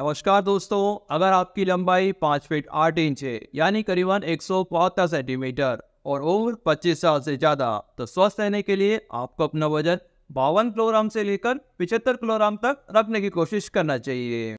नमस्कार दोस्तों अगर आपकी लंबाई पाँच फीट आठ इंच है यानी करीबन एक सेंटीमीटर और उम्र 25 साल से ज़्यादा तो स्वस्थ रहने के लिए आपको अपना वजन बावन किलोग्राम से लेकर पिछहत्तर किलोग्राम तक रखने की कोशिश करना चाहिए